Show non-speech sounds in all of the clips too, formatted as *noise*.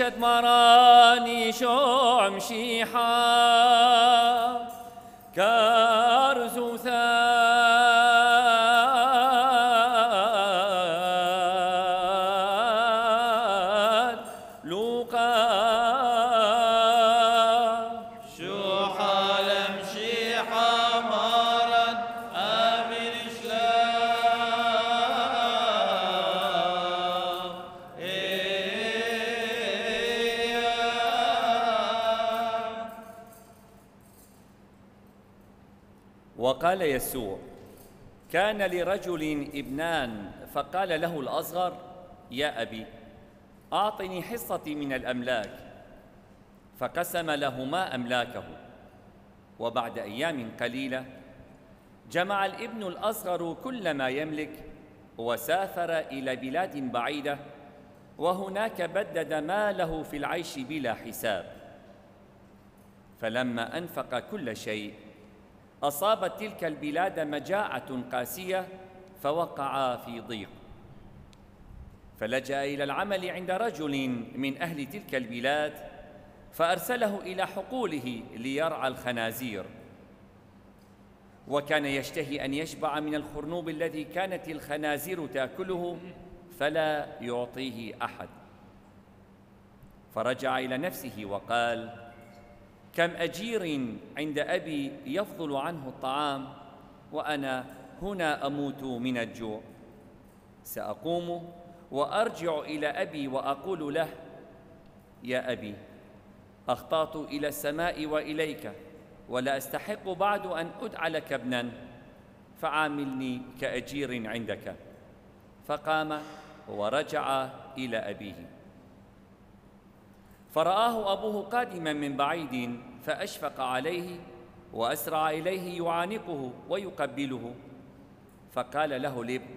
عيشت مراني شعم شيحة كان قال يسوع كان لرجل ابنان فقال له الأصغر يا أبي أعطني حصتي من الأملاك فقسم لهما أملاكه وبعد أيام قليلة جمع الابن الأصغر كل ما يملك وسافر إلى بلاد بعيدة وهناك بدد ماله في العيش بلا حساب فلما أنفق كل شيء أصابت تلك البلاد مجاعة قاسية فوقعا في ضيق فلجأ إلى العمل عند رجل من أهل تلك البلاد فأرسله إلى حقوله ليرعى الخنازير وكان يشتهي أن يشبع من الخرنوب الذي كانت الخنازير تأكله فلا يعطيه أحد فرجع إلى نفسه وقال كم أجير عند أبي يفضل عنه الطعام وأنا هنا أموت من الجوع سأقوم وأرجع إلى أبي وأقول له يا أبي أخطأت إلى السماء وإليك ولا أستحق بعد أن أدعى لك ابنا فعاملني كأجير عندك فقام ورجع إلى أبيه فرآه أبوه قادما من بعيد فأشفق عليه وأسرع إليه يعانقه ويقبله فقال له الابن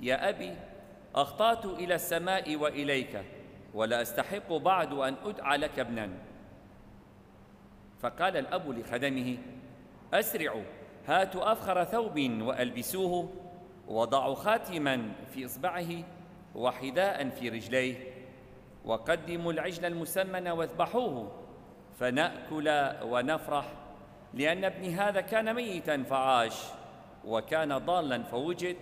يا أبي أخطأت إلى السماء وإليك ولا أستحق بعد أن أدعى لك ابنا فقال الأب لخدمه أسرعوا هاتوا أفخر ثوب وألبسوه وضعوا خاتما في إصبعه وحذاء في رجليه وقدموا العجل المسمن واذبحوه فناكل ونفرح لان ابني هذا كان ميتا فعاش وكان ضالا فوجد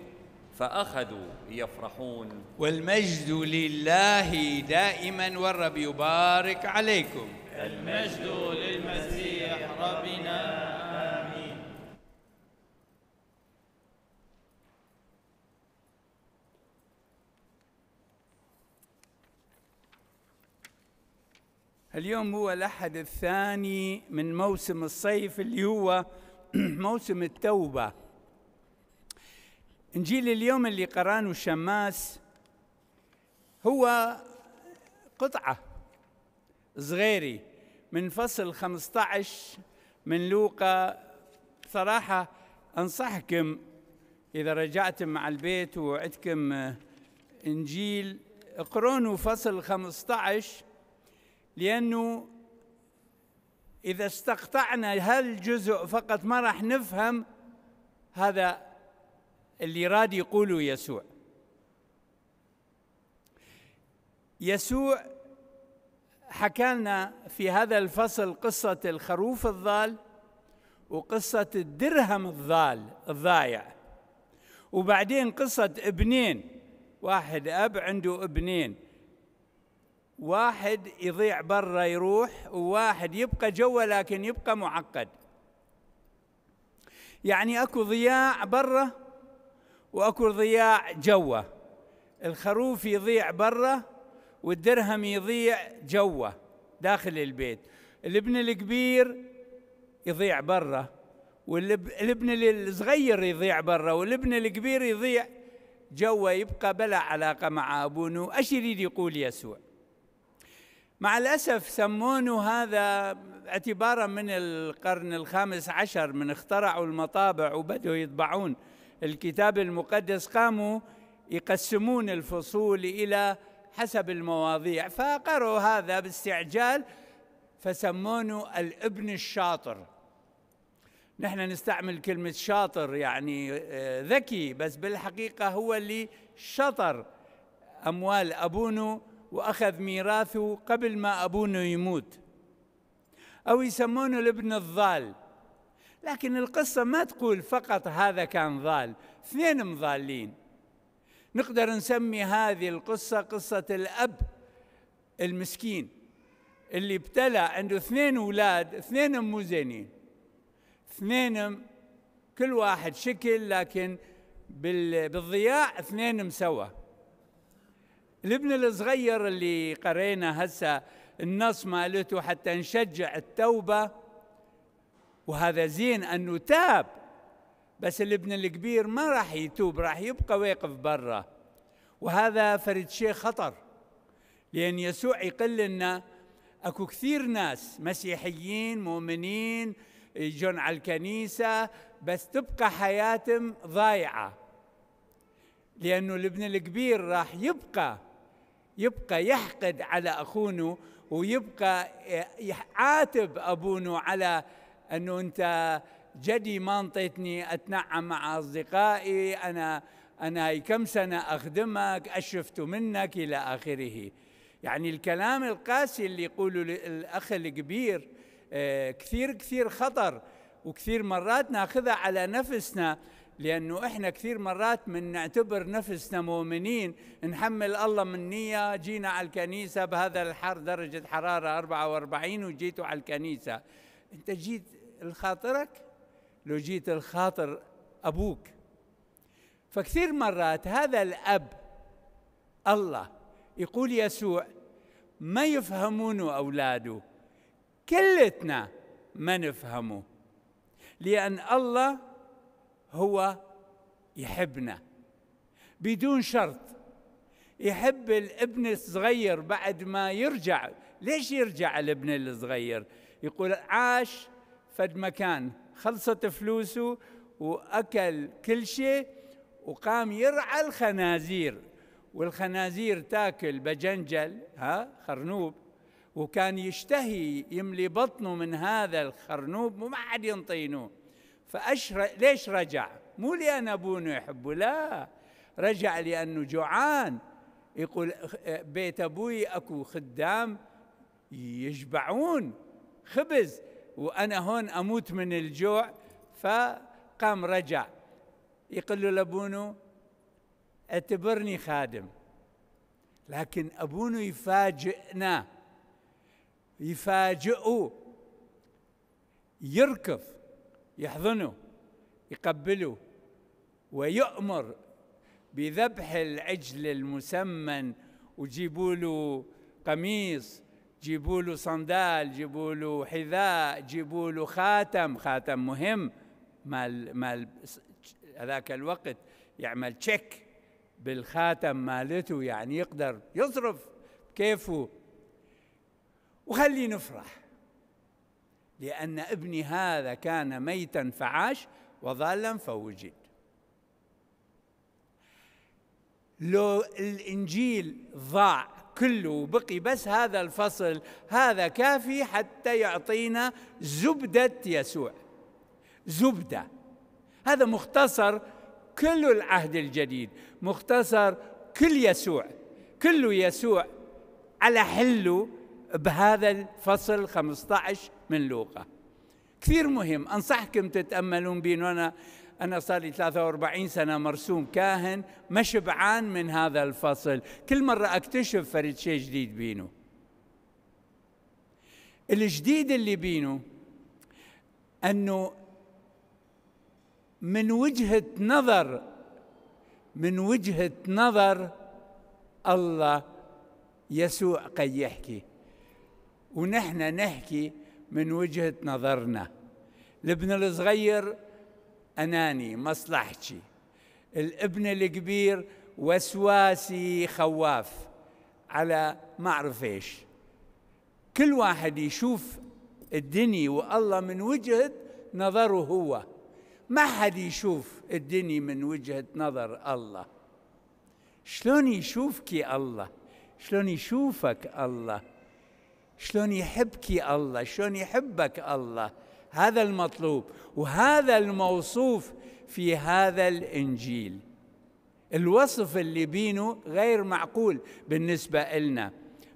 فاخذوا يفرحون والمجد لله دائما والرب يبارك عليكم المجد للمسيح ربنا اليوم هو الأحد الثاني من موسم الصيف اللي هو *clears throat* موسم التوبة إنجيل اليوم اللي قرانه شماس هو قطعة صغيرة من فصل 15 من لوقا صراحة أنصحكم إذا رجعتم مع البيت وعدكم إنجيل اقرونوا فصل 15 لأنه إذا استقطعنا هالجزء فقط ما راح نفهم هذا اللي راد يقوله يسوع يسوع حكى لنا في هذا الفصل قصة الخروف الضال وقصة الدرهم الضال الضايع وبعدين قصة ابنين واحد أب عنده ابنين واحد يضيع برا يروح وواحد يبقى جوا لكن يبقى معقد يعني اكو ضياع برا واكو ضياع جوا الخروف يضيع برا والدرهم يضيع جوا داخل البيت الابن الكبير يضيع برا والابن الصغير يضيع برا والابن الكبير يضيع جوا يبقى بلا علاقه مع ابوه ايش يريد يقول يسوع مع الأسف سمونه هذا اعتبارا من القرن الخامس عشر من اخترعوا المطابع وبدأوا يطبعون الكتاب المقدس قاموا يقسمون الفصول إلى حسب المواضيع فقروا هذا باستعجال فسمونه الابن الشاطر نحن نستعمل كلمة شاطر يعني آه، ذكي بس بالحقيقة هو اللي شطر أموال أبونه وأخذ ميراثه قبل ما أبونه يموت أو يسمونه الابن الضال لكن القصة ما تقول فقط هذا كان ضال اثنين مضالين نقدر نسمي هذه القصة قصة الأب المسكين اللي ابتلى عنده اثنين أولاد اثنين موزنين اثنين كل واحد شكل لكن بالضياع اثنين سوا الابن الصغير اللي قرينا هسه النص مالته حتى نشجع التوبة وهذا زين أنه تاب بس الابن الكبير ما راح يتوب راح يبقى واقف برا وهذا فرد شيء خطر لأن يسوع يقل لنا أكو كثير ناس مسيحيين مؤمنين يجون على الكنيسة بس تبقى حياتهم ضايعة لأنه الابن الكبير راح يبقى يبقى يحقد على أخونه ويبقى يعاتب أبونه على أنه أنت جدي ما انطيتني أتنعم مع أصدقائي أنا أنا كم سنة أخدمك أشفت منك إلى آخره يعني الكلام القاسي اللي يقوله الأخ الكبير آه، كثير كثير خطر وكثير مرات ناخذها على نفسنا لأنه إحنا كثير مرات من نعتبر نفسنا مؤمنين نحمل الله من نية جينا على الكنيسة بهذا الحر درجة حرارة 44 وجيتوا على الكنيسة أنت جيت لخاطرك لو جيت لخاطر أبوك فكثير مرات هذا الأب الله يقول يسوع ما يفهمونه أولاده كلتنا ما نفهمه لأن الله هو يحبنا بدون شرط يحب الابن الصغير بعد ما يرجع ليش يرجع الابن الصغير يقول عاش فد مكان خلصت فلوسه واكل كل شيء وقام يرعى الخنازير والخنازير تاكل بجنجل ها خرنوب وكان يشتهي يملي بطنه من هذا الخرنوب وما حد ينطينه فأشر... ليش رجع مو لأن أبونا يحبه لا رجع لأنه جوعان يقول بيت أبوي أكو خدام يشبعون خبز وأنا هون أموت من الجوع فقام رجع يقول له لابونه اعتبرني خادم لكن أبونا يفاجئنا يفاجئه يركض يحضنه يقبله ويؤمر بذبح العجل المسمن وجيبوا له قميص جيبوا له صندال جيبوا له حذاء جيبوا له خاتم خاتم مهم مال مال هذاك الوقت يعمل تشيك بالخاتم مالته يعني يقدر يصرف كيفه وخليه نفرح لأن ابني هذا كان ميتا فعاش وضالا فوجد لو الإنجيل ضاع كله وبقي بس هذا الفصل هذا كافي حتى يعطينا زبدة يسوع زبدة هذا مختصر كل العهد الجديد مختصر كل يسوع كل يسوع على حله بهذا الفصل 15 من لوقا كثير مهم أنصحكم تتأملون بين أنا أنا صار لي 43 سنة مرسوم كاهن ما شبعان من هذا الفصل كل مرة أكتشف فريد شيء جديد بينه الجديد اللي بينه أنه من وجهة نظر من وجهة نظر الله يسوع قد يحكي ونحن نحكي من وجهة نظرنا الابن الصغير أناني مصلحتي الابن الكبير وسواسي خواف على ما أعرف إيش كل واحد يشوف الدنيا والله من وجهة نظره هو ما حد يشوف الدنيا من وجهة نظر الله شلون يشوفك الله شلون يشوفك الله شلون يحبك الله شلون يحبك الله هذا المطلوب وهذا الموصوف في هذا الانجيل الوصف اللي بينه غير معقول بالنسبه لنا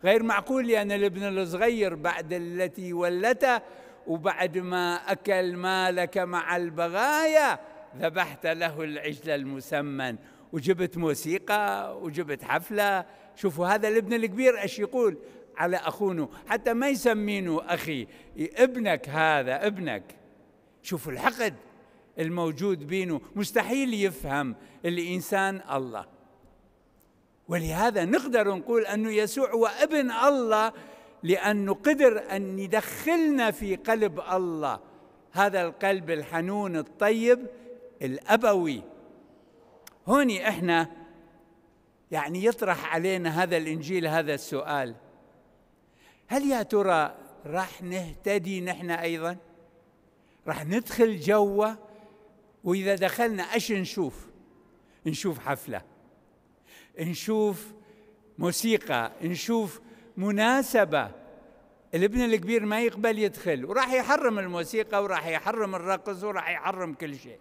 غير معقول لان الابن الصغير بعد التي ولته وبعد ما اكل مالك مع البغايا ذبحت له العجل المسمن وجبت موسيقى وجبت حفله شوفوا هذا الابن الكبير ايش يقول على أخونه حتى ما يسمينه أخي ابنك هذا ابنك شوفوا الحقد الموجود بينه مستحيل يفهم الإنسان الله ولهذا نقدر نقول أنه يسوع هو ابن الله لأنه قدر أن يدخلنا في قلب الله هذا القلب الحنون الطيب الأبوي هوني إحنا يعني يطرح علينا هذا الإنجيل هذا السؤال هل يا ترى راح نهتدي نحن ايضا راح ندخل جوا واذا دخلنا ايش نشوف نشوف حفله نشوف موسيقى نشوف مناسبه الابن الكبير ما يقبل يدخل وراح يحرم الموسيقى وراح يحرم الرقص وراح يحرم كل شيء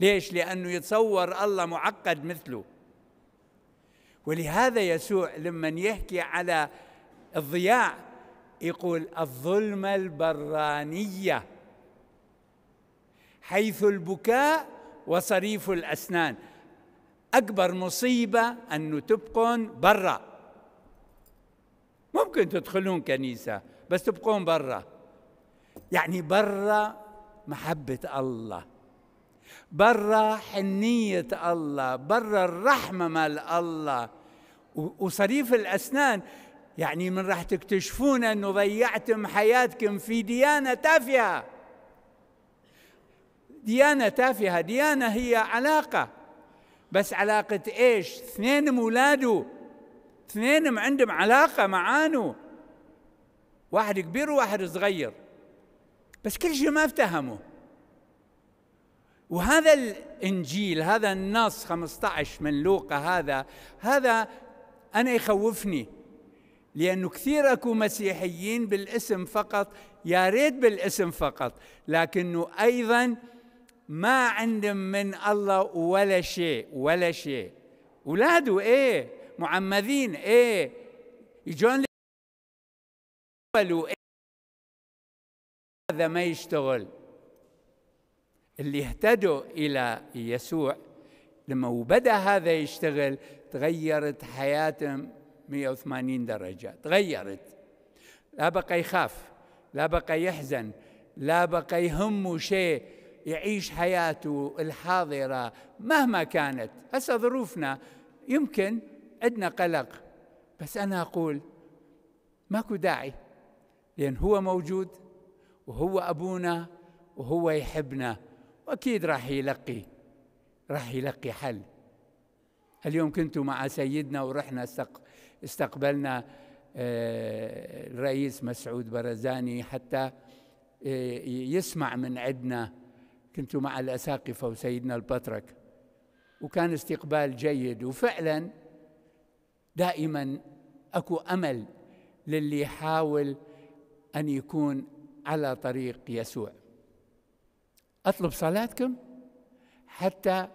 ليش لانه يتصور الله معقد مثله ولهذا يسوع لمن يحكي على الضياع يقول الظلمة البرانية حيث البكاء وصريف الأسنان أكبر مصيبة أنه تبقون برا ممكن تدخلون كنيسة بس تبقون برا يعني برا محبة الله برا حنية الله برا الرحمة مال الله وصريف الأسنان يعني من راح تكتشفون انه ضيعتم حياتكم في ديانه تافهه ديانه تافهه ديانه هي علاقه بس علاقه ايش اثنين مولادو اثنين عندهم علاقه معانو واحد كبير وواحد صغير بس كل شيء ما افتهموا وهذا الانجيل هذا النص 15 من لوقا هذا هذا انا يخوفني لأنه كثير أكو مسيحيين بالاسم فقط يا ريت بالاسم فقط لكنه أيضا ما عندهم من الله ولا شيء ولا شيء أولاده ايه معمدين ايه يجون هذا ما يشتغل اللي اهتدوا الى يسوع لما وبدا هذا يشتغل تغيرت حياتهم 180 درجة تغيرت لا بقى يخاف لا بقى يحزن لا بقى يهمه شيء يعيش حياته الحاضرة مهما كانت هسه ظروفنا يمكن عندنا قلق بس أنا أقول ماكو داعي لأن هو موجود وهو أبونا وهو يحبنا وأكيد راح يلقي راح يلقي حل اليوم كنت مع سيدنا ورحنا استق استقبلنا آه، الرئيس مسعود برزاني حتى آه، يسمع من عندنا كنت مع الأساقفة وسيدنا البطرك وكان استقبال جيد وفعلا دائما اكو امل للي يحاول ان يكون على طريق يسوع اطلب صلاتكم حتى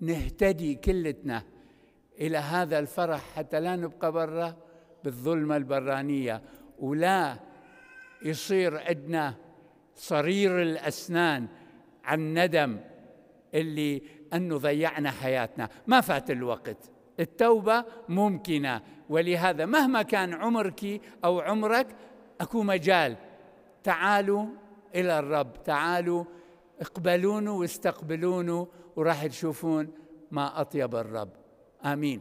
نهتدي كلتنا إلى هذا الفرح حتى لا نبقى برا بالظلمة البرانية ولا يصير عندنا صرير الأسنان عن ندم اللي أنه ضيعنا حياتنا ما فات الوقت التوبة ممكنة ولهذا مهما كان عمرك أو عمرك أكو مجال تعالوا إلى الرب تعالوا اقبلونه واستقبلونه وراح تشوفون ما أطيب الرب امين